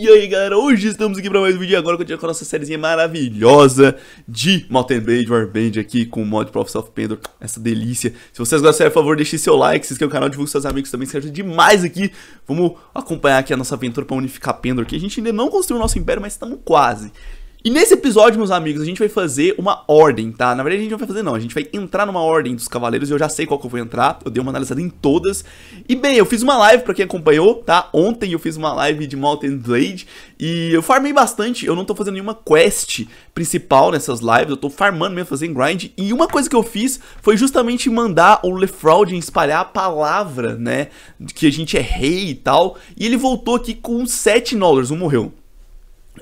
E aí galera, hoje estamos aqui para mais um vídeo agora com a nossa sériezinha maravilhosa de Mountain Blade Warband aqui com o mod Prof of Pendor, essa delícia. Se vocês gostaram, por favor, deixe seu like, se inscreva no canal, divulgue seus amigos também, se ajuda demais aqui. Vamos acompanhar aqui a nossa aventura para unificar Pendor, que a gente ainda não construiu o nosso império, mas estamos quase. E nesse episódio, meus amigos, a gente vai fazer uma ordem, tá? Na verdade, a gente não vai fazer não, a gente vai entrar numa ordem dos cavaleiros e eu já sei qual que eu vou entrar, eu dei uma analisada em todas. E bem, eu fiz uma live pra quem acompanhou, tá? Ontem eu fiz uma live de Mountain Blade e eu farmei bastante, eu não tô fazendo nenhuma quest principal nessas lives, eu tô farmando mesmo, fazendo grind. E uma coisa que eu fiz foi justamente mandar o LeFraud espalhar a palavra, né? Que a gente é rei e tal, e ele voltou aqui com 7 dólares, um morreu.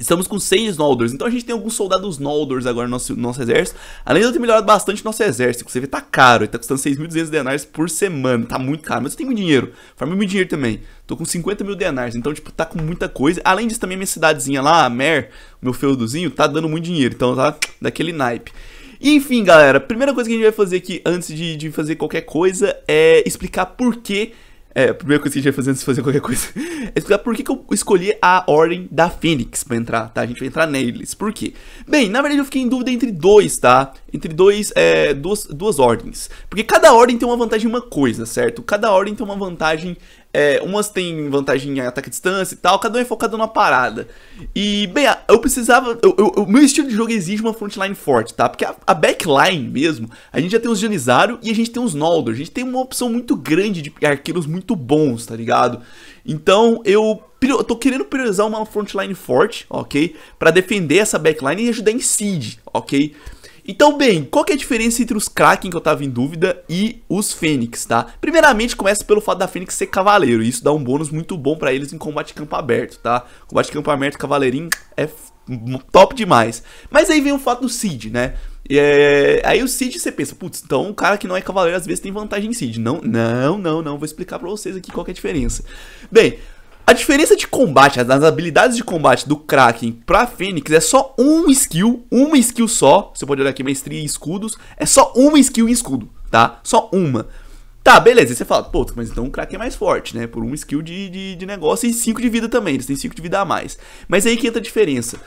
Estamos com seis Noldors, então a gente tem alguns soldados Noldors agora no nosso, no nosso exército. Além de eu ter melhorado bastante o nosso exército, você vê, tá caro, ele tá custando 6.200 denários por semana, tá muito caro, mas eu tenho muito dinheiro, farmo muito dinheiro também. Tô com 50 mil denários, então, tipo, tá com muita coisa. Além disso, também minha cidadezinha lá, a Mer, meu feudozinho, tá dando muito dinheiro, então tá daquele naipe. E enfim, galera, primeira coisa que a gente vai fazer aqui antes de, de fazer qualquer coisa é explicar por que é, a primeira coisa que a gente vai fazer antes de fazer qualquer coisa é explicar por que, que eu escolhi a ordem da Fênix pra entrar, tá? A gente vai entrar neles. Por quê? Bem, na verdade eu fiquei em dúvida entre dois, tá? Entre dois, é, duas, duas ordens. Porque cada ordem tem uma vantagem em uma coisa, certo? Cada ordem tem uma vantagem é, umas têm vantagem em ataque à distância e tal, cada um é focado numa parada. E, bem, eu precisava. O meu estilo de jogo exige uma frontline forte, tá? Porque a, a, backline mesmo, a gente já tem os Dionisário e a gente tem os Noldor. A gente tem uma opção muito grande de arqueiros muito bons, tá ligado? Então eu eu tô querendo priorizar uma frontline forte, ok? Para defender essa backline e ajudar em seed, ok? Então, bem, qual que é a diferença entre os Kraken que eu tava em dúvida e os Fênix, tá? Primeiramente, começa pelo fato da Fênix ser cavaleiro, e isso dá um bônus muito bom pra eles em combate campo aberto, tá? Combate campo aberto, cavaleirinho, é top demais. Mas aí vem o fato do Cid, né? É, aí o Cid você pensa, putz, então o cara que não é cavaleiro às vezes tem vantagem em Cid. Não, não, não, não. Vou explicar pra vocês aqui qual é a diferença. Bem, a diferença de combate, as habilidades de combate do Kraken pra Fênix é só um skill, uma skill só. Você pode olhar aqui, mestria e escudos. É só uma skill em escudo, tá? Só uma. Tá, beleza. E você fala, pô, mas então o Kraken é mais forte, né? Por um skill de, de, de negócio e 5 de vida também. Eles têm 5 de vida a mais. Mas aí que entra a diferença.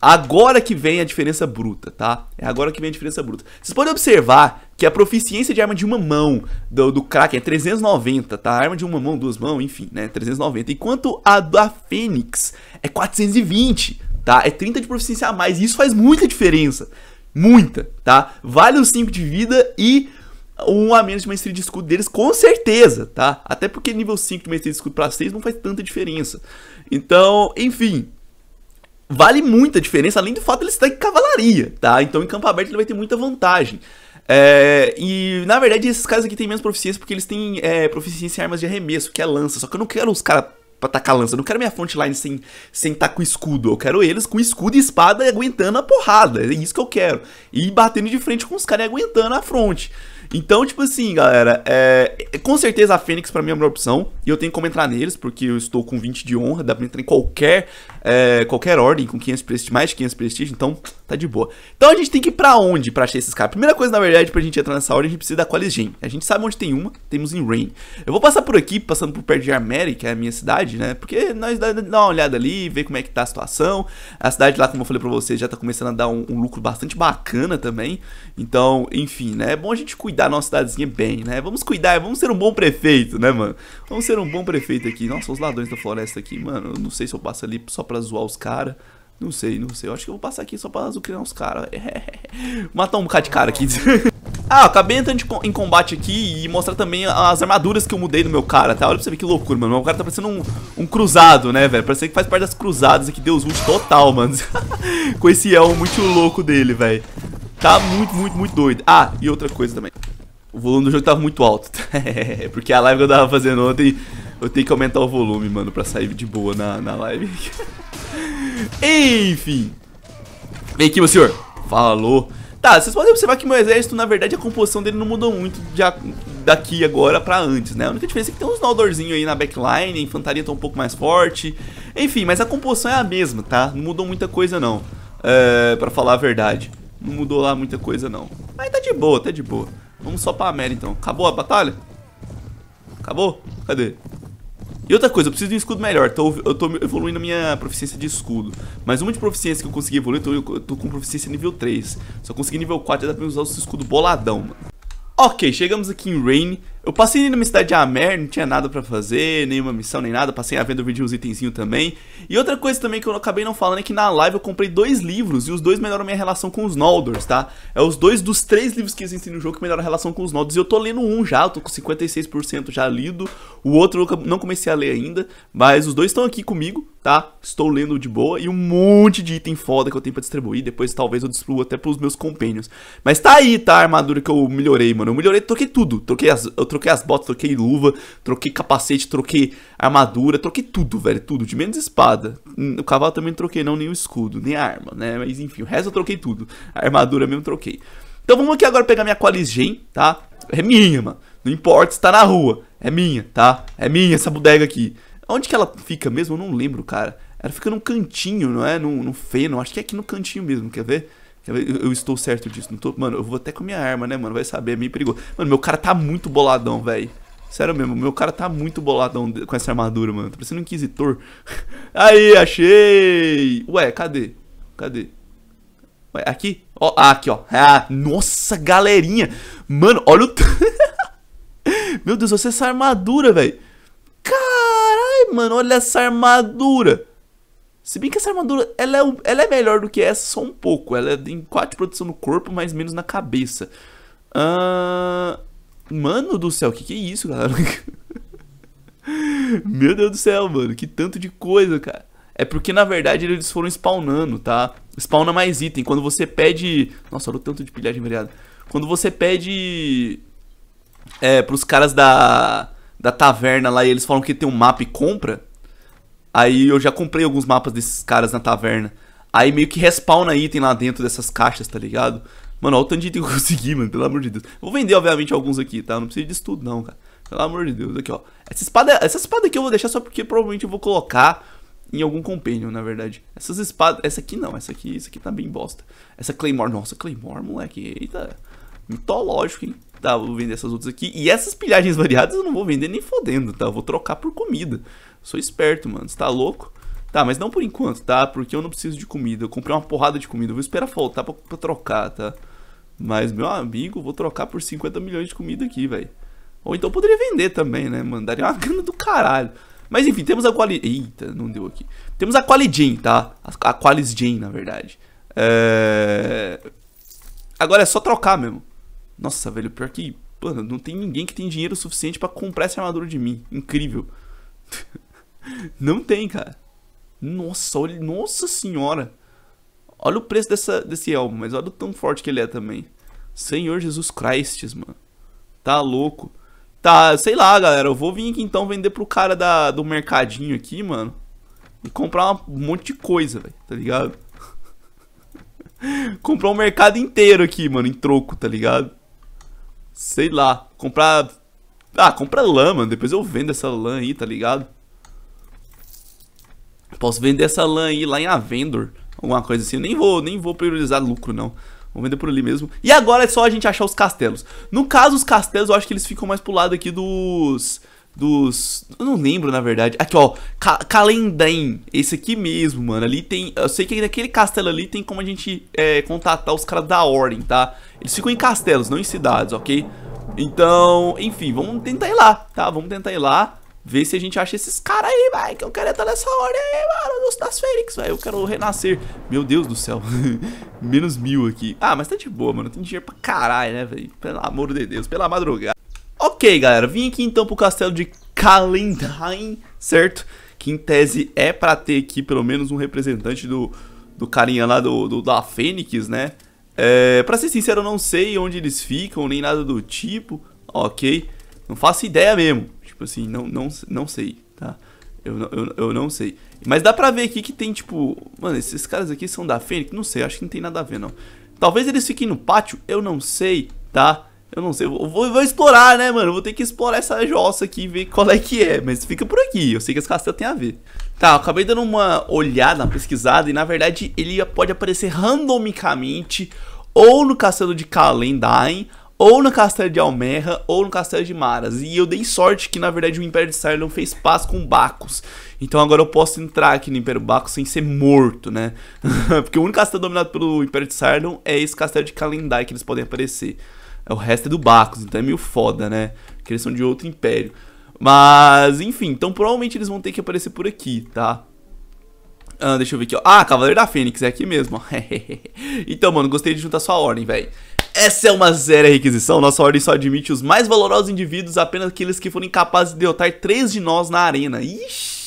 Agora que vem a diferença bruta, tá? É agora que vem a diferença bruta. Vocês podem observar que a proficiência de arma de uma mão do, do Kraken é 390, tá? arma de uma mão, duas mãos, enfim, né? 390. Enquanto a da Fênix é 420, tá? É 30 de proficiência a mais. E isso faz muita diferença. Muita, tá? Vale os 5 de vida e um a menos de maestria de escudo deles, com certeza, tá? Até porque nível 5 de maestria de escudo pra 6 não faz tanta diferença. Então, enfim, vale muita diferença, além do fato de ele estar em cavalaria, tá? Então em campo aberto ele vai ter muita vantagem. É, e na verdade esses caras aqui têm menos proficiência porque eles têm é, proficiência em armas de arremesso, que é lança. Só que eu não quero os caras pra tacar lança, eu não quero minha frontline sem, sem tá com escudo. Eu quero eles com escudo e espada e aguentando a porrada. É isso que eu quero. E batendo de frente com os caras e aguentando a fronte. Então, tipo assim, galera, é, com certeza a Fênix para mim é a melhor opção. E eu tenho como entrar neles, porque eu estou com 20 de honra. Dá pra entrar em qualquer, é, qualquer ordem com 500 prestígio, mais de 500 prestígio. Então, tá de boa. Então a gente tem que ir pra onde pra achar esses caras? Primeira coisa, na verdade, pra gente entrar nessa ordem, a gente precisa da Qualis A gente sabe onde tem uma, temos em Rain. Eu vou passar por aqui, passando por perto de Armere, que é a minha cidade, né? Porque nós dá, dá uma olhada ali, ver como é que tá a situação. A cidade lá, como eu falei pra vocês, já tá começando a dar um, um lucro bastante bacana também. Então, enfim, né? É bom a gente cuidar da nossa cidadezinha bem, né? Vamos cuidar, vamos ser um bom prefeito, né, mano? Vamos ser um bom prefeito aqui. Nossa, os ladrões da floresta aqui, mano. Eu não sei se eu passo ali só pra zoar os caras. Não sei, não sei. Eu acho que eu vou passar aqui só pra azucrinar né, os caras. Matar um bocado de cara aqui. ah, acabei entrando em combate aqui e mostrar também as armaduras que eu mudei no meu cara, tá? Olha pra você ver que loucura, mano. O cara tá parecendo um, um cruzado, né, velho? Parece que faz parte das cruzadas aqui. Deus Ult total, mano. Com esse elmo muito louco dele, velho. Tá muito, muito, muito doido. Ah, e outra coisa também. O volume do jogo tava muito alto. Porque a live que eu tava fazendo ontem, eu tenho que aumentar o volume, mano, pra sair de boa na, na live. Enfim. Vem aqui, meu senhor. Falou. Tá, vocês podem observar que meu exército, na verdade, a composição dele não mudou muito a, daqui agora pra antes, né? A única diferença é que tem uns Noldorzinho aí na backline, a infantaria tá um pouco mais forte. Enfim, mas a composição é a mesma, tá? Não mudou muita coisa, não. É, pra falar a verdade. Não mudou lá muita coisa, não. Mas tá de boa, tá de boa. Vamos só pra Amélia, então. Acabou a batalha? Acabou? Cadê? E outra coisa, eu preciso de um escudo melhor. Então eu tô evoluindo a minha proficiência de escudo. Mas uma de proficiência que eu consegui evoluir, então eu tô, eu tô com proficiência nível 3. Só consegui nível 4 e dá pra usar o escudo boladão, mano. Ok, chegamos aqui em Rain. Eu passei numa cidade de Amer, não tinha nada para fazer, nenhuma missão, nem nada. Passei a venda, vendi uns itenzinhos também. E outra coisa também que eu acabei não falando é que na live eu comprei dois livros e os dois melhoram minha relação com os Noldors, tá? É os dois dos três livros que existem no jogo que melhoram a relação com os Noldors. E eu tô lendo um já, eu tô com 56% já lido. O outro eu não comecei a ler ainda, mas os dois estão aqui comigo, tá? Estou lendo de boa e um monte de item foda que eu tenho pra distribuir. Depois talvez eu distribua até pros meus compênios. Mas tá aí, tá? A armadura que eu melhorei, mano. Eu melhorei, toquei tudo. toquei as. Eu troquei as botas, troquei luva, troquei capacete, troquei armadura, troquei tudo, velho, tudo, de menos espada. O cavalo também não troquei, não, nem o escudo, nem a arma, né? Mas enfim, o resto eu troquei tudo. A armadura mesmo troquei. Então vamos aqui agora pegar minha Qualis tá? É minha, mano. Não importa se tá na rua. É minha, tá? É minha essa bodega aqui. Onde que ela fica mesmo? Eu não lembro, cara. Ela fica num cantinho, não é? No num feno. Acho que é aqui no cantinho mesmo, quer ver? Eu, estou certo disso. Não tô, mano, eu vou até com a minha arma, né, mano? Vai saber, é meio perigoso. Mano, meu cara tá muito boladão, velho. Sério mesmo, meu cara tá muito boladão com essa armadura, mano. Tá parecendo um inquisitor. Aí, achei! Ué, cadê? Cadê? Ué, aqui? Ó, ah, aqui, ó. Ah, nossa, galerinha! Mano, olha o... meu Deus, olha essa armadura, velho. Caralho, mano, olha essa armadura. Se bem que essa armadura, ela é, ela é melhor do que essa só um pouco. Ela tem é 4 de proteção no corpo, mas menos na cabeça. Ah, mano do céu, que que é isso, galera? Meu Deus do céu, mano, que tanto de coisa, cara. É porque, na verdade, eles foram spawnando, tá? Spawna mais item. Quando você pede... Nossa, olha o tanto de pilhagem variada. Quando você pede... É, pros caras da... Da taverna lá e eles falam que tem um mapa e compra... Aí eu já comprei alguns mapas desses caras na taverna. Aí meio que respawna item lá dentro dessas caixas, tá ligado? Mano, olha o tanto de item que eu consegui, mano, pelo amor de Deus. Vou vender, obviamente, alguns aqui, tá? Não precisa disso tudo, não, cara. Pelo amor de Deus, aqui, ó. Essa espada, essa espada aqui eu vou deixar só porque provavelmente eu vou colocar em algum compênio, na verdade. Essas espadas... Essa aqui não, essa aqui, essa aqui tá bem bosta. Essa Claymore, nossa, Claymore, moleque, eita. Mitológico, hein? Tá, vou vender essas outras aqui. E essas pilhagens variadas eu não vou vender nem fodendo, tá? Eu vou trocar por comida. Sou esperto, mano. Você tá louco? Tá, mas não por enquanto, tá? Porque eu não preciso de comida. Eu comprei uma porrada de comida. Eu vou esperar faltar pra, pra trocar, tá? Mas, meu amigo, vou trocar por 50 milhões de comida aqui, velho. Ou então poderia vender também, né, mano? Daria uma grana do caralho. Mas enfim, temos a Quali... Eita, não deu aqui. Temos a Qualijin, tá? A Qualijin, na verdade. É... Agora é só trocar mesmo. Nossa, velho, pior que... Mano, não tem ninguém que tem dinheiro suficiente para comprar essa armadura de mim. Incrível. Não tem, cara. Nossa, olha, nossa senhora. Olha o preço dessa, desse elmo, mas olha o tão forte que ele é também. Senhor Jesus Christ, mano. Tá louco. Tá, sei lá, galera. Eu vou vir aqui então vender pro cara da, do mercadinho aqui, mano. E comprar um monte de coisa, velho. Tá ligado? comprar um mercado inteiro aqui, mano. Em troco, tá ligado? Sei lá. Comprar. Ah, compra lã, mano. Depois eu vendo essa lã aí, tá ligado? Posso vender essa lã aí lá em Avendor, alguma coisa assim. nem vou, nem vou priorizar lucro, não. Vou vender por ali mesmo. E agora é só a gente achar os castelos. No caso, os castelos, eu acho que eles ficam mais pro lado aqui dos... Dos... Eu não lembro, na verdade. Aqui, ó. Calendem. Esse aqui mesmo, mano. Ali tem... Eu sei que naquele castelo ali tem como a gente é, contatar os caras da Ordem, tá? Eles ficam em castelos, não em cidades, ok? Então, enfim, vamos tentar ir lá, tá? Vamos tentar ir lá. Vê se a gente acha esses caras aí, vai. Que eu quero entrar nessa ordem aí, mano. Dos das Fênix, vai, Eu quero renascer. Meu Deus do céu. Menos mil aqui. Ah, mas tá de boa, mano. Tem dinheiro pra caralho, né, velho? Pelo amor de Deus. Pela madrugada. Ok, galera. Vim aqui então pro castelo de Kalendheim, certo? Que em tese é pra ter aqui pelo menos um representante do, do carinha lá do, do da Fênix, né? É, pra ser sincero, eu não sei onde eles ficam, nem nada do tipo. Ok. Não faço ideia mesmo. Tipo assim, não, não, não sei, tá? Eu, eu, eu não sei. Mas dá pra ver aqui que tem, tipo... Mano, esses caras aqui são da Fênix? Não sei, acho que não tem nada a ver, não. Talvez eles fiquem no pátio? Eu não sei, tá? Eu não sei, eu vou, vou, explorar, né, mano? Vou ter que explorar essa jossa aqui e ver qual é que é. Mas fica por aqui, eu sei que esse castelo tem a ver. Tá, eu acabei dando uma olhada, uma pesquisada, e na verdade ele pode aparecer randomicamente ou no castelo de Kalendain ou no castelo de Almerra ou no castelo de Maras. E eu dei sorte que, na verdade, o Império de Cylon fez paz com Bacos. Então agora eu posso entrar aqui no Império Bacos sem ser morto, né? Porque o único castelo dominado pelo Império de Cylon é esse castelo de Kalendai que eles podem aparecer. É o resto é do Bacos, então é meio foda, né? Porque eles são de outro império. Mas, enfim, então provavelmente eles vão ter que aparecer por aqui, tá? Ah, deixa eu ver aqui, ó. Ah, Cavaleiro da Fênix, é aqui mesmo, ó. então, mano, gostei de juntar sua ordem, velho. Essa é uma séria requisição. Nossa ordem só admite os mais valorosos indivíduos, apenas aqueles que forem capazes de derrotar três de nós na arena. Ixi.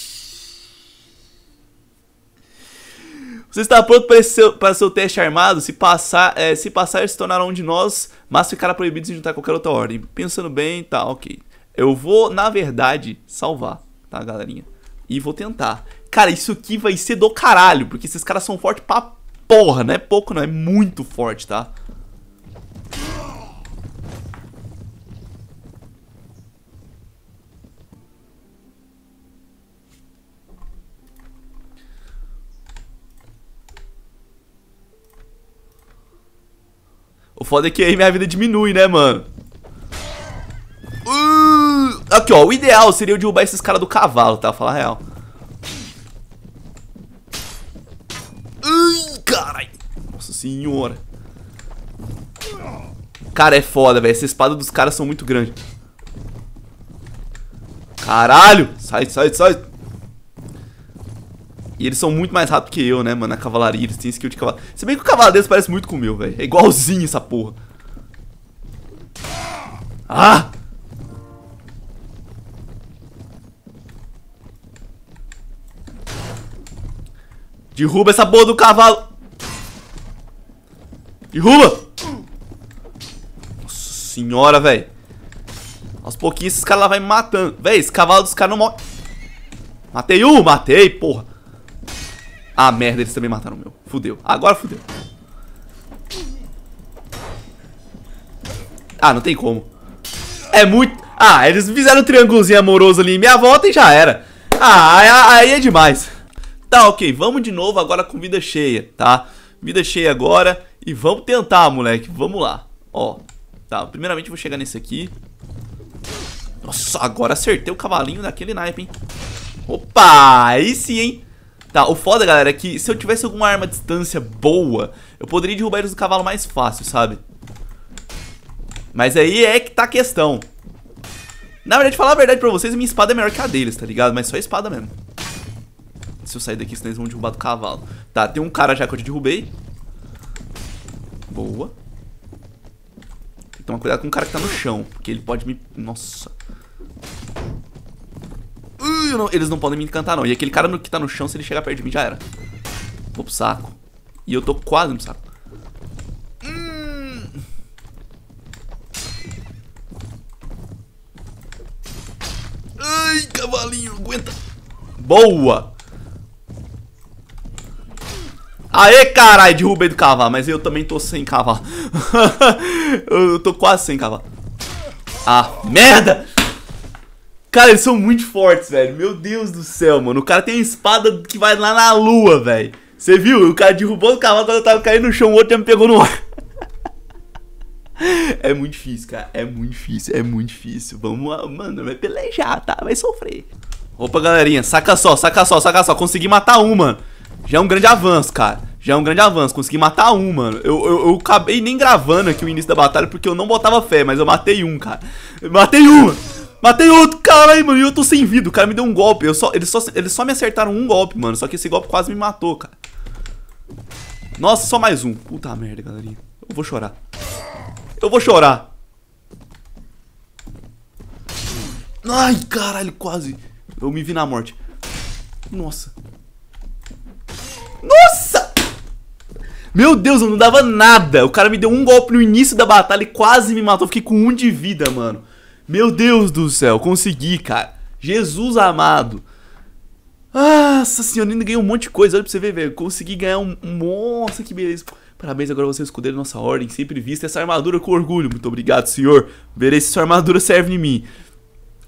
Você está pronto para seu, para seu teste armado? Se passar, é, se passar, se tornará um de nós, mas ficará proibido de juntar qualquer outra ordem. Pensando bem, tá, ok. Eu vou, na verdade, salvar, tá, galerinha? E vou tentar. Cara, isso aqui vai ser do caralho, porque esses caras são fortes pra porra, não é pouco, não, é muito forte, tá? foda é que aí minha vida diminui, né, mano? Uh, aqui, ó. O ideal seria eu derrubar esses caras do cavalo, tá? Falar a real. Ai, uh, Nossa senhora. Cara, é foda, velho. Essa espada dos caras são muito grandes Caralho. Sai, sai, sai. E eles são muito mais rápidos que eu, né, mano? A cavalaria, eles têm skill de cavalo. Se bem que o cavaleiro parece muito com o meu, velho. É igualzinho essa porra. Ah! Derruba essa boa do cavalo. Derruba! Nossa senhora, velho. Aos pouquinhos esses caras lá vai me matando. Véi, esse cavalo dos caras não morre. Matei um, matei, porra. Ah, merda, eles também mataram o meu. Fudeu. Agora fudeu. Ah, não tem como. É muito... Ah, eles fizeram um triângulozinho amoroso ali em minha volta e já era. Ah, aí é demais. Tá, ok. Vamos de novo agora com vida cheia, tá? Vida cheia agora. E vamos tentar, moleque. Vamos lá. Ó. Tá, primeiramente vou chegar nesse aqui. Nossa, agora acertei o cavalinho daquele naipe, hein? Opa, aí sim, hein? Tá, o foda, galera, é que se eu tivesse alguma arma à distância boa, eu poderia derrubar eles do cavalo mais fácil, sabe? Mas aí é que tá a questão. Na verdade, falar a verdade pra vocês, minha espada é melhor que a deles, tá ligado? Mas só espada mesmo. Se eu sair daqui, senão eles vão derrubar do cavalo. Tá, tem um cara já que eu te derrubei. Boa. Tem que tomar cuidado com o cara que tá no chão, porque ele pode me... Nossa não, eles não podem me encantar, não. E aquele cara no, que tá no chão, se ele chegar perto de mim, já era. Vou pro saco. E eu tô quase no saco. Hum. Ai, cavalinho, aguenta. Boa! Aê, caralho, derrubei do cavalo. Mas eu também tô sem cavalo. eu tô quase sem cavalo. Ah, merda! Cara, eles são muito fortes, velho. Meu Deus do céu, mano. O cara tem uma espada que vai lá na lua, velho. Você viu? O cara derrubou o cavalo quando eu tava caindo no chão, o outro já me pegou no ar. É muito difícil, cara. É muito difícil, é muito difícil. Vamos, mano, vai pelejar, tá? Vai sofrer. Opa, galerinha, saca só, saca só, saca só. Consegui matar um, mano. Já é um grande avanço, cara. Já é um grande avanço. Consegui matar um, mano. Eu, eu, eu acabei nem gravando aqui o início da batalha porque eu não botava fé, mas eu matei um, cara. Eu matei um. Matei outro, cara aí mano, e eu tô sem vida. O cara me deu um golpe. Eu só, eles, só, eles só me acertaram um golpe, mano. Só que esse golpe quase me matou, cara. Nossa, só mais um. Puta merda, galerinha. Eu vou chorar. Eu vou chorar. Ai, caralho, quase. Eu me vi na morte. Nossa. Nossa! Meu Deus, eu não dava nada. O cara me deu um golpe no início da batalha e quase me matou. fiquei com um de vida, mano. Meu Deus do céu, consegui, cara. Jesus amado. Ah, nossa senhora, ainda ganhei um monte de coisa. Olha pra você ver, velho. Consegui ganhar um. Nossa, que beleza. Parabéns, agora você é escudeiro nossa ordem. Sempre vista essa armadura com orgulho. Muito obrigado, senhor. Verei se sua armadura serve em mim.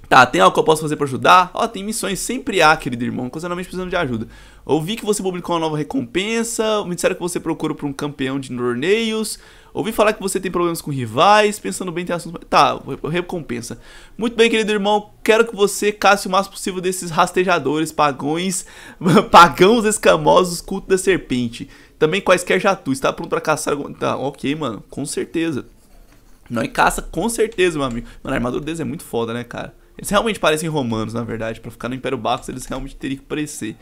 Tá, tem algo que eu posso fazer para ajudar? Ó, tem missões, sempre há, querido irmão, constantemente precisando de ajuda. Ouvi que você publicou uma nova recompensa, me disseram que você procura por um campeão de torneios, ouvi falar que você tem problemas com rivais, pensando bem tem assuntos... Tá, recompensa. Muito bem, querido irmão, quero que você casse o máximo possível desses rastejadores, pagões, pagãos escamosos, culto da serpente. Também quaisquer jatus, tá pronto pra caçar algum... Tá, ok, mano, com certeza. Não Nós caça com certeza, meu amigo. Mano, a armadura deles é muito foda, né, cara? Eles realmente parecem romanos, na verdade. Pra ficar no Império Bacos, eles realmente teriam que parecer.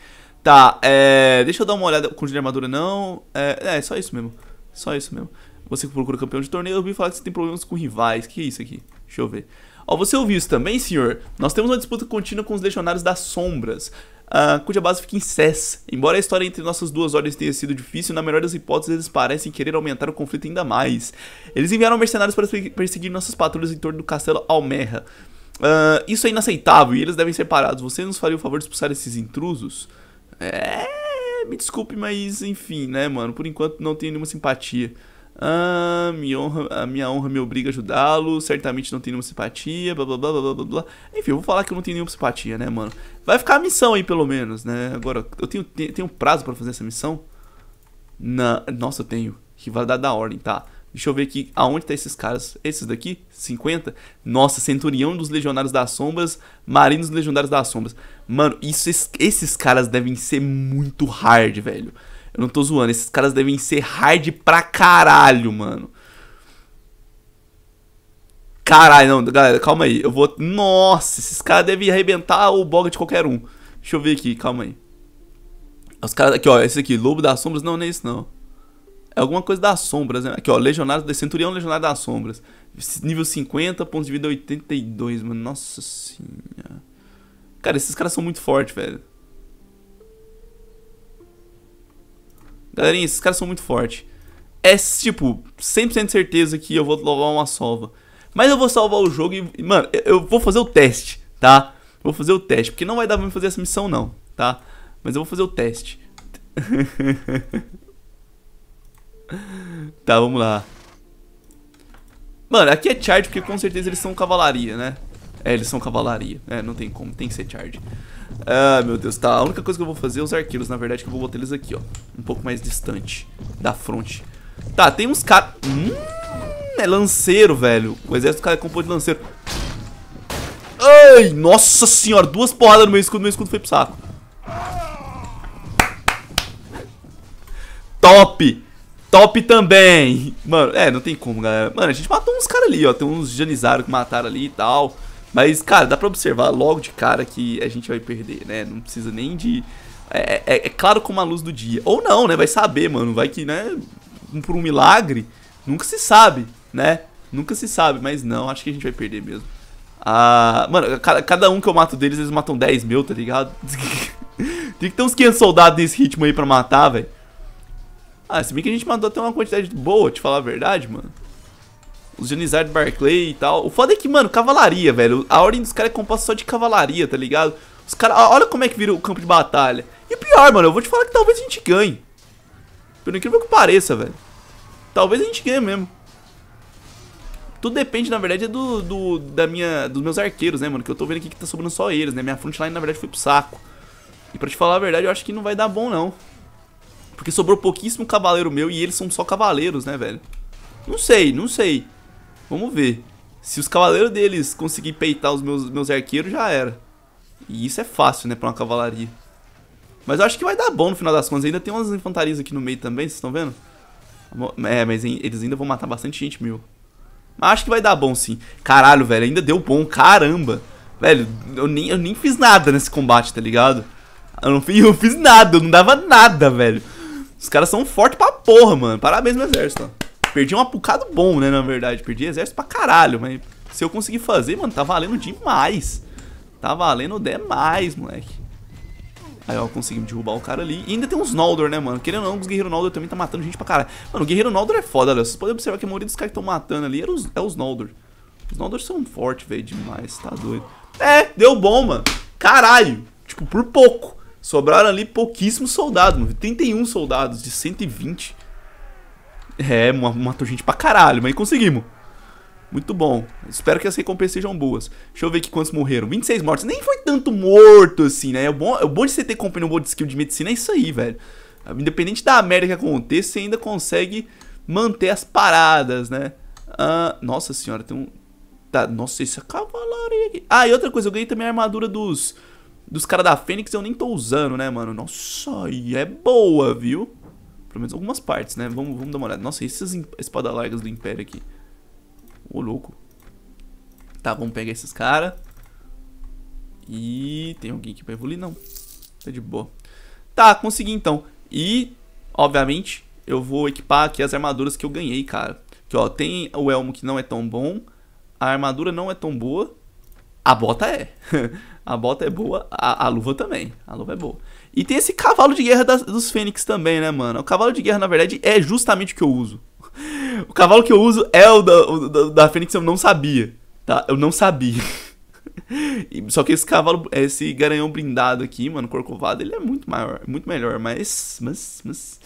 Tá, é, deixa eu dar uma olhada. com de armadura não. É, é, só isso mesmo. Só isso mesmo. Você que procura campeão de torneio, eu ouvi falar que você tem problemas com rivais. Que é isso aqui? Deixa eu ver. Ó, você ouviu isso também, senhor? Nós temos uma disputa contínua com os legionários das sombras. Uh, cuja base fica em Sess. Embora a história entre nossas duas ordens tenha sido difícil, na melhor das hipóteses eles parecem querer aumentar o conflito ainda mais. Eles enviaram mercenários para perseguir nossas patrulhas em torno do castelo Almerra. Uh, isso é inaceitável e eles devem ser parados. Você nos faria o favor de expulsar esses intrusos? É, me desculpe, mas enfim, né, mano? Por enquanto não tenho nenhuma simpatia. Ah, minha honra, a minha honra me obriga a ajudá-lo. Certamente não tenho nenhuma simpatia. Blá blá blá blá blá blá. Enfim, eu vou falar que eu não tenho nenhuma simpatia, né, mano? Vai ficar a missão aí, pelo menos, né? Agora, eu tenho, tenho prazo para fazer essa missão? Na... Nossa, eu tenho. Rivalidade da ordem, tá? Deixa eu ver aqui aonde tá esses caras. Esses daqui? 50? Nossa, Centurião dos Legionários das Sombras, Marinos dos Legionários das Sombras. Mano, isso, esses caras devem ser muito hard, velho. Eu não tô zoando, esses caras devem ser hard pra caralho, mano. Caralho, não, galera, calma aí. Eu vou. Nossa, esses caras devem arrebentar o boga de qualquer um. Deixa eu ver aqui, calma aí. Os caras aqui, ó, esse aqui, Lobo das Sombras, não, não é isso não alguma coisa das sombras, né? Aqui, ó, Legionário da Centurião, Legionário das Sombras. Nível 50, ponto de vida 82, mano. Nossa senhora. Cara, esses caras são muito fortes, velho. Galerinha, esses caras são muito fortes. É, tipo, 100% certeza que eu vou levar uma salva. Mas eu vou salvar o jogo e... Mano, eu vou fazer o teste, tá? Vou fazer o teste, porque não vai dar pra me fazer essa missão, não, tá? Mas eu vou fazer o teste. Tá, vamos lá. Mano, aqui é charge porque com certeza eles são cavalaria, né? É, eles são cavalaria. É, não tem como, tem que ser charge. Ah, meu Deus, tá. A única coisa que eu vou fazer é os arqueiros, na verdade, que eu vou botar eles aqui, ó. Um pouco mais distante da fronte. Tá, tem uns caras... Hum, é lanceiro, velho. O exército do cara é composto de lanceiro. Ai, nossa senhora, duas porradas no meu escudo, meu escudo foi pro saco. Top! Top também. Mano, é, não tem como, galera. Mano, a gente matou uns caras ali, ó. Tem uns Janizário que mataram ali e tal. Mas, cara, dá pra observar logo de cara que a gente vai perder, né? Não precisa nem de... É, é, é, é claro como a luz do dia. Ou não, né? Vai saber, mano. Vai que, né? Por um milagre. Nunca se sabe, né? Nunca se sabe, mas não. Acho que a gente vai perder mesmo. Ah, mano, cada, cada um que eu mato deles, eles matam 10 mil, tá ligado? tem que ter uns 500 soldados nesse ritmo aí pra matar, velho. Ah, se bem que a gente mandou até uma quantidade boa, te falar a verdade, mano. Os de Barclay e tal. O foda é que, mano, cavalaria, velho. A ordem dos caras é composta só de cavalaria, tá ligado? Os caras. Olha como é que vira o campo de batalha. E pior, mano, eu vou te falar que talvez a gente ganhe. Pelo incrível que pareça, velho. Talvez a gente ganhe mesmo. Tudo depende, na verdade, do, do, da minha, dos meus arqueiros, né, mano? Que eu tô vendo aqui que tá sobrando só eles, né? Minha frontline, na verdade, foi pro saco. E pra te falar a verdade, eu acho que não vai dar bom, não. Porque sobrou pouquíssimo cavaleiro meu e eles são só cavaleiros, né, velho? Não sei, não sei. Vamos ver. Se os cavaleiros deles conseguirem peitar os meus, meus arqueiros, já era. E isso é fácil, né, pra uma cavalaria. Mas eu acho que vai dar bom no final das contas. Ainda tem umas infantarias aqui no meio também, vocês estão vendo? É, mas eles ainda vão matar bastante gente, meu. Mas acho que vai dar bom, sim. Caralho, velho, ainda deu bom, caramba. Velho, eu nem, eu nem fiz nada nesse combate, tá ligado? Eu não fiz, eu fiz nada, eu não dava nada, velho. Os caras são fortes pra porra, mano. Parabéns no exército. Ó. Perdi um apucado bom, né, na verdade. Perdi exército pra caralho, mas se eu conseguir fazer, mano, tá valendo demais. Tá valendo demais, moleque. Aí, ó, conseguimos derrubar o cara ali. E ainda tem uns Noldor, né, mano? Querendo ou não, os guerreiros Noldor também tá matando gente pra caralho. Mano, o guerreiro Noldor é foda, olha. Vocês podem observar que a maioria dos caras que estão matando ali os, é os Noldor. Os Noldor são fortes, velho, demais. Tá doido. É, deu bom, mano. Caralho. Tipo, por pouco. Sobraram ali pouquíssimos soldados, mano. 31 soldados de 120. É, matou gente pra caralho, mas conseguimos. Muito bom. Espero que as recompensas sejam boas. Deixa eu ver aqui quantos morreram. 26 mortos. Nem foi tanto morto assim, né? O é bom, o é bom de você ter company boa de skill de medicina é isso aí, velho. Independente da merda que aconteça, você ainda consegue manter as paradas, né? Ah, nossa senhora, tem um... Tá, nossa, é cavalaria aqui. Ah, e outra coisa, eu ganhei também a armadura dos dos caras da Fênix eu nem tô usando, né, mano? Nossa, e é boa, viu? Pelo menos algumas partes, né? Vamos, vamos dar uma olhada. Nossa, e essas espadas largas do Império aqui? Ô, louco. Tá, vamos pegar esses caras. E tem alguém aqui pra evoluir? Não. Tá de boa. Tá, consegui então. E, obviamente, eu vou equipar aqui as armaduras que eu ganhei, cara. Que, ó, tem o elmo que não é tão bom. A armadura não é tão boa. A bota é. A bota é boa, a, a, luva também. A luva é boa. E tem esse cavalo de guerra das, dos Fênix também, né, mano? O cavalo de guerra, na verdade, é justamente o que eu uso. O cavalo que eu uso é o da, o da, da Fênix, eu não sabia. Tá? Eu não sabia. Só que esse cavalo, esse garanhão blindado aqui, mano, corcovado, ele é muito maior, muito melhor, mas. Mas. Mas.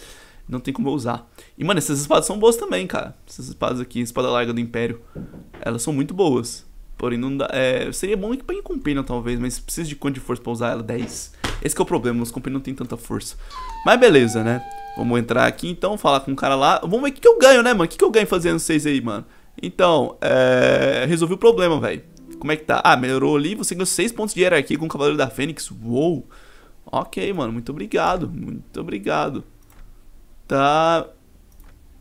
Não tem como eu usar. E, mano, essas espadas são boas também, cara. Essas espadas aqui, espada larga do Império. Elas são muito boas. Porém, não dá, é, seria bom equipar em Incompanion, talvez, mas precisa de quanto de força pra usar ela? 10. Esse é o problema, os Companion não tem tanta força. Mas beleza, né? Vamos entrar aqui então, falar com o cara lá. Vamos ver o que, que eu ganho, né, mano? O que, que eu ganho fazendo vocês aí, mano? Então, é... resolvi o problema, velho. Como é que tá? Ah, melhorou ali, você ganhou 6 pontos de hierarquia com o Cavaleiro da Fênix. Uou! Ok, mano, muito obrigado, muito obrigado. Tá...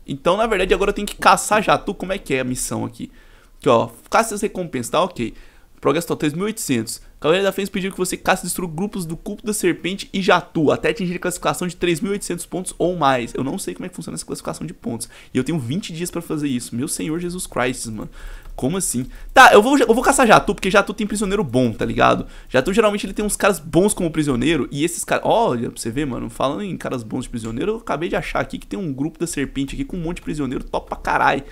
Então, na verdade, agora eu tenho que caçar Tu, Como é que é a missão aqui? Aqui, ó. Caça as recompensas, tá? Ok. Progresso tá total 3.800. Cavaleiro da Fênix pediu que você caça e destrua grupos do culto da serpente e jatu, até atingir a classificação de 3.800 pontos ou mais. Eu não sei como é que funciona essa classificação de pontos. E eu tenho 20 dias para fazer isso. Meu senhor Jesus Christ, mano. Como assim? Tá, eu vou, eu vou caçar Jatu, porque Jatu tem prisioneiro bom, tá ligado? Jatu geralmente ele tem uns caras bons como prisioneiro, e esses caras... Olha, pra você ver, mano, falando em caras bons de prisioneiro, eu acabei de achar aqui que tem um grupo da serpente aqui com um monte de prisioneiro top pra caralho.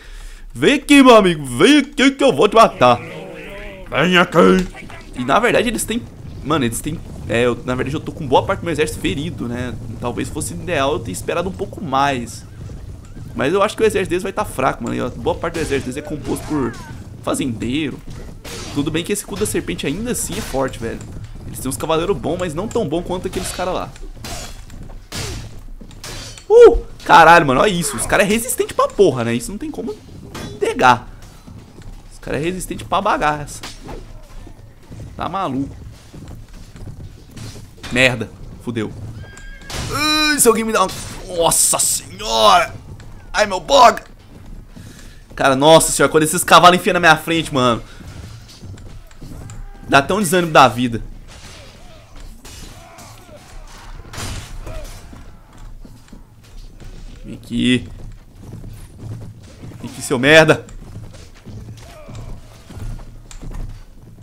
Vem aqui, meu amigo, vem aqui que eu vou te matar. Vem aqui. E na verdade eles têm. Mano, eles têm. É, eu, na verdade eu tô com boa parte do meu exército ferido, né? Talvez fosse ideal eu ter esperado um pouco mais. Mas eu acho que o exército deles vai estar tá fraco, mano. E, ó, boa parte do exército deles é composto por fazendeiro. Tudo bem que esse cu da serpente ainda assim é forte, velho. Eles têm uns cavaleiros bons, mas não tão bom quanto aqueles caras lá. Uh! Caralho, mano, olha isso. Os caras é resistente pra porra, né? Isso não tem como pegar. Os é resistente pra bagaça. Tá maluco. Merda. Fudeu. Uh, se alguém me dá uma, Nossa senhora! Ai, meu boga! Cara, nossa senhora, quando esses cavalos enfiam na minha frente, mano. Dá até um desânimo da vida. Vem aqui seu merda.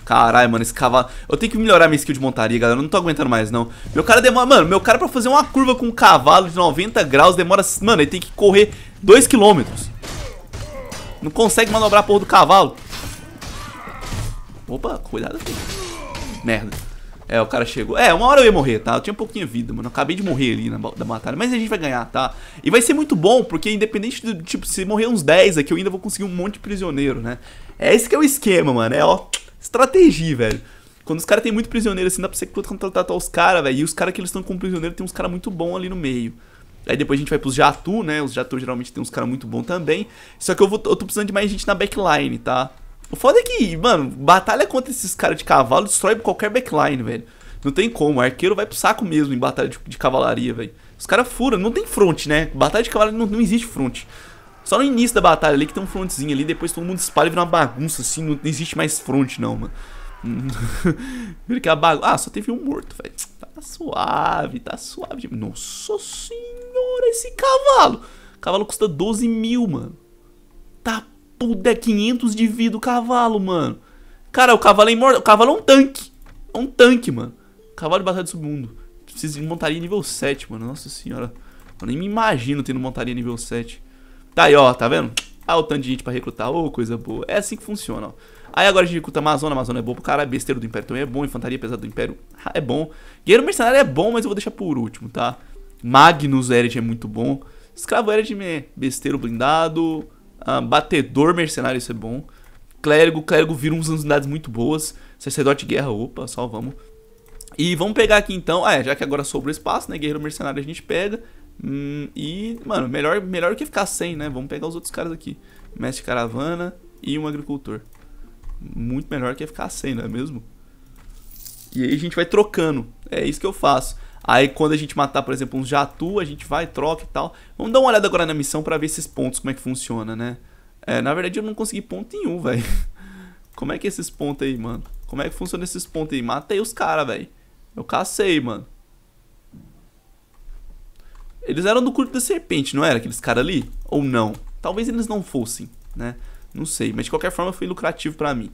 Caralho, mano, esse cavalo... Eu tenho que melhorar minha skill de montaria, galera. Eu não tô aguentando mais, não. Meu cara demora... Mano, meu cara pra fazer uma curva com um cavalo de 90 graus demora... Mano, ele tem que correr 2km. Não consegue manobrar a porra do cavalo. Opa, cuidado aqui. Merda. É, o cara chegou. É, uma hora eu ia morrer, tá? Eu tinha um pouquinho de vida, mano. Eu acabei de morrer ali na, da batalha. Mas a gente vai ganhar, tá? E vai ser muito bom, porque independente do tipo, se morrer uns 10 aqui, eu ainda vou conseguir um monte de prisioneiro, né? É esse que é o esquema, mano. É, ó, estratégia, velho. Quando os caras tem muito prisioneiro, assim, dá pra você contratar os caras, velho. E os caras que eles estão com prisioneiro tem uns caras muito bons ali no meio. Aí depois a gente vai pros Jatu, né? Os Jatu geralmente tem uns caras muito bons também. Só que eu, vou, eu tô precisando de mais gente na backline, tá? O foda é que, mano, batalha contra esses caras de cavalo destrói qualquer backline, velho. Não tem como. O arqueiro vai pro saco mesmo em batalha de, de cavalaria, velho. Os caras furam. Não tem front, né? Batalha de cavalaria não, não existe front. Só no início da batalha ali que tem um frontzinho ali. Depois todo mundo espalha e vira uma bagunça assim. Não, não existe mais front, não, mano. Vira que é a bagunça. Ah, só teve um morto, velho. Tá suave, tá suave. Nossa senhora, esse cavalo. cavalo custa 12 mil, mano. Tá tudo é 500 de vida o cavalo, mano. Cara, o cavalo é imortal. O cavalo é um tanque. É um tanque, mano. Cavalo de batalha do submundo. Preciso de montaria nível 7, mano. Nossa senhora. Eu nem me imagino tendo montaria nível 7. Tá aí, ó. Tá vendo? Ah, o tanto de gente pra recrutar. Ô, oh, coisa boa. É assim que funciona, ó. Aí agora a gente recruta a Amazônia. A Amazônia é boa pro cara. Besteiro do Império também é bom. Infantaria pesada do Império ah, é bom. Guerreiro Mercenário é bom, mas eu vou deixar por último, tá? Magnus Ered é muito bom. Escravo Eret é besteiro blindado. Uh, batedor mercenário, isso é bom. Clérigo, clérigo vira umas unidades muito boas. Sacerdote guerra, opa, só vamos. E vamos pegar aqui então. Ah, é, já que agora sobrou espaço, né? Guerreiro mercenário a gente pega. Hum, e, mano, melhor, melhor que ficar sem, né? Vamos pegar os outros caras aqui. Mestre caravana e um agricultor. Muito melhor que ficar sem, não é mesmo? E aí a gente vai trocando. É isso que eu faço. Aí quando a gente matar, por exemplo, um jatu, a gente vai, troca e tal. Vamos dar uma olhada agora na missão para ver esses pontos, como é que funciona, né? É, na verdade eu não consegui ponto nenhum, velho. Como é que é esses pontos aí, mano? Como é que funciona esses pontos aí? Matei os caras, velho. Eu cacei, mano. Eles eram do culto da serpente, não era? Aqueles caras ali? Ou não? Talvez eles não fossem, né? Não sei, mas de qualquer forma foi lucrativo para mim.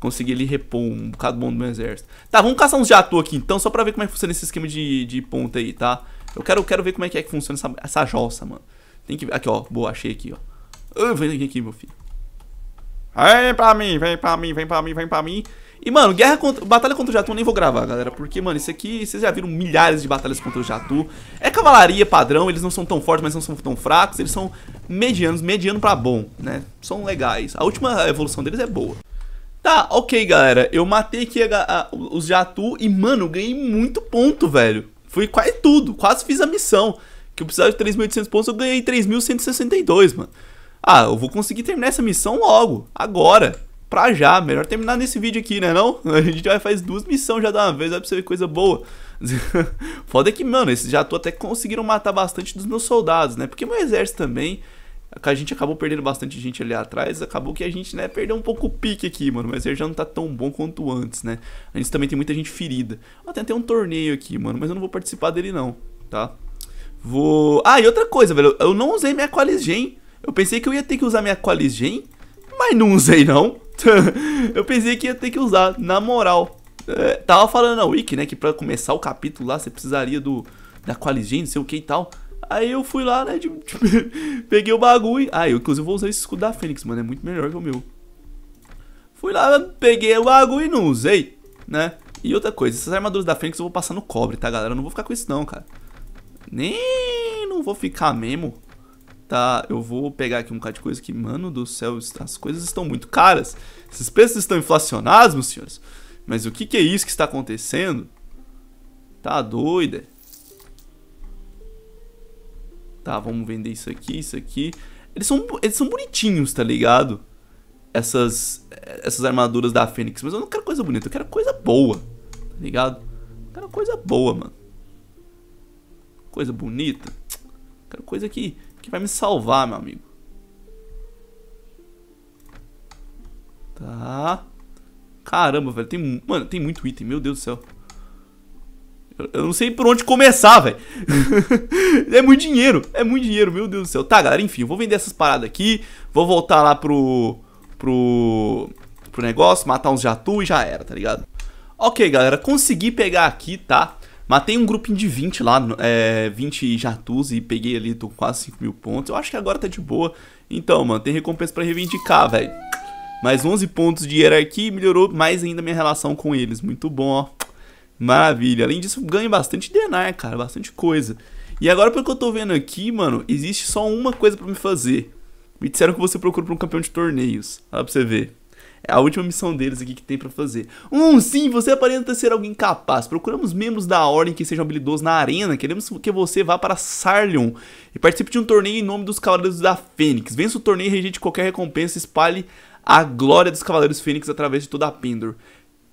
Consegui ali repor um bocado bom do meu exército. Tá, vamos caçar uns Jatu aqui então, só pra ver como é que funciona esse esquema de, de ponta aí, tá? Eu quero, quero ver como é que, é que funciona essa, essa jossa, mano. Tem que ver. Aqui, ó. Boa, achei aqui, ó. Uh, vem aqui, meu filho. Vem pra mim, vem pra mim, vem pra mim, vem pra mim. E, mano, guerra contra... batalha contra o Jatu eu nem vou gravar, galera. Porque, mano, isso aqui, vocês já viram milhares de batalhas contra o Jatu. É cavalaria padrão, eles não são tão fortes, mas não são tão fracos. Eles são medianos, mediano pra bom, né? São legais. A última evolução deles é boa. Tá, ok, galera. Eu matei aqui a, a, os Jatu e, mano, ganhei muito ponto, velho. Fui quase tudo, quase fiz a missão. Que eu precisava de 3.800 pontos, eu ganhei 3.162, mano. Ah, eu vou conseguir terminar essa missão logo, agora, pra já. Melhor terminar nesse vídeo aqui, né não? A gente já faz duas missões já de uma vez, vai pra você ver coisa boa. Foda é que, mano, esses Jatu até conseguiram matar bastante dos meus soldados, né? Porque meu exército também a gente acabou perdendo bastante gente ali atrás, acabou que a gente, né, perdeu um pouco o pique aqui, mano, mas ele já não tá tão bom quanto antes, né? A gente também tem muita gente ferida. Ah, até tem um torneio aqui, mano, mas eu não vou participar dele não, tá? Vou... Ah, e outra coisa, velho, eu não usei minha Qualisgen. Eu pensei que eu ia ter que usar minha Qualisgen, mas não usei não. eu pensei que ia ter que usar, na moral. É, tava falando na Wiki, né, que pra começar o capítulo lá, você precisaria do... Da Qualisgen, não sei o que e tal... Aí eu fui lá, né? De, tipo, de, tipo, peguei o bagulho. Ah, eu inclusive vou usar esse escudo da Fênix, mano. É muito melhor que o meu. Fui lá, peguei o bagulho e não usei, né? E outra coisa, essas armaduras da Fênix eu vou passar no cobre, tá, galera? Eu não vou ficar com isso não, cara. Nem não vou ficar mesmo. Tá, eu vou pegar aqui um bocado de coisa que, mano do céu, as coisas estão muito caras. Esses preços estão inflacionados, meus senhores. Mas o que, que é isso que está acontecendo? Tá doida. Tá, vamos vender isso aqui, isso aqui. Eles são, eles são bonitinhos, tá ligado? Essas, essas armaduras da Fênix. Mas eu não quero coisa bonita, eu quero coisa boa. Tá ligado? Eu quero coisa boa, mano. Coisa bonita. Eu quero coisa que, que vai me salvar, meu amigo. Tá. Caramba, velho. Tem, mano, tem muito item. Meu Deus do céu. Eu não sei por onde começar, velho. é muito dinheiro, é muito dinheiro, meu Deus do céu. Tá, galera, enfim, vou vender essas paradas aqui. Vou voltar lá pro. pro. pro negócio, matar uns jatu e já era, tá ligado? Ok, galera, consegui pegar aqui, tá? Matei um grupinho de 20 lá, é, 20 jatus e peguei ali tô quase 5 mil pontos. Eu acho que agora tá de boa. Então, mano, tem recompensa pra reivindicar, velho. Mais 11 pontos de hierarquia melhorou mais ainda minha relação com eles. Muito bom, ó. Maravilha. Além disso, ganha bastante denar, cara, bastante coisa. E agora, pelo que eu tô vendo aqui, mano, existe só uma coisa para me fazer. Me disseram que você procura por um campeão de torneios. Olha pra você ver. É a última missão deles aqui que tem para fazer. Um, sim, você aparenta ser alguém capaz. Procuramos membros da ordem que sejam habilidosos na arena. Queremos que você vá para Sarlion e participe de um torneio em nome dos Cavaleiros da Fênix. Vença o torneio e rejeite qualquer recompensa e espalhe a glória dos Cavaleiros Fênix através de toda a Pendor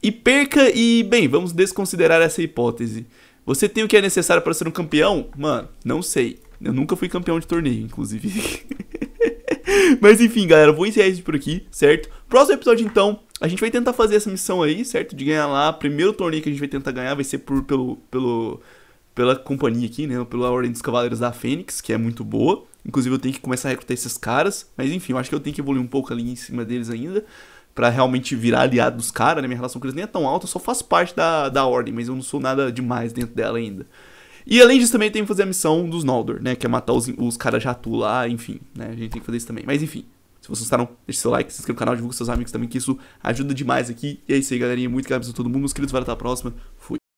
e perca e, bem, vamos desconsiderar essa hipótese. Você tem o que é necessário para ser um campeão? Mano, não sei. Eu nunca fui campeão de torneio, inclusive. Mas enfim, galera, vou encerrar isso por aqui, certo? Próximo episódio, então, a gente vai tentar fazer essa missão aí, certo? De ganhar lá. Primeiro torneio que a gente vai tentar ganhar vai ser por, pelo, pelo, pela companhia aqui, né? Pela Ordem dos Cavaleiros da Fênix, que é muito boa. Inclusive, eu tenho que começar a recrutar esses caras. Mas enfim, eu acho que eu tenho que evoluir um pouco ali em cima deles ainda para realmente virar aliado dos caras, né? Minha relação com eles nem é tão alta, eu só faço parte da, da ordem, mas eu não sou nada demais dentro dela ainda. E além disso, também tem que fazer a missão dos Noldor, né? Que é matar os, os caras Jatu lá, enfim, né? A gente tem que fazer isso também. Mas enfim, se vocês gostaram, deixe seu like, se inscreva no canal, divulga seus amigos também, que isso ajuda demais aqui. E é isso aí, galerinha. Muito obrigado a todo mundo, meus queridos. Vai até a próxima. Fui.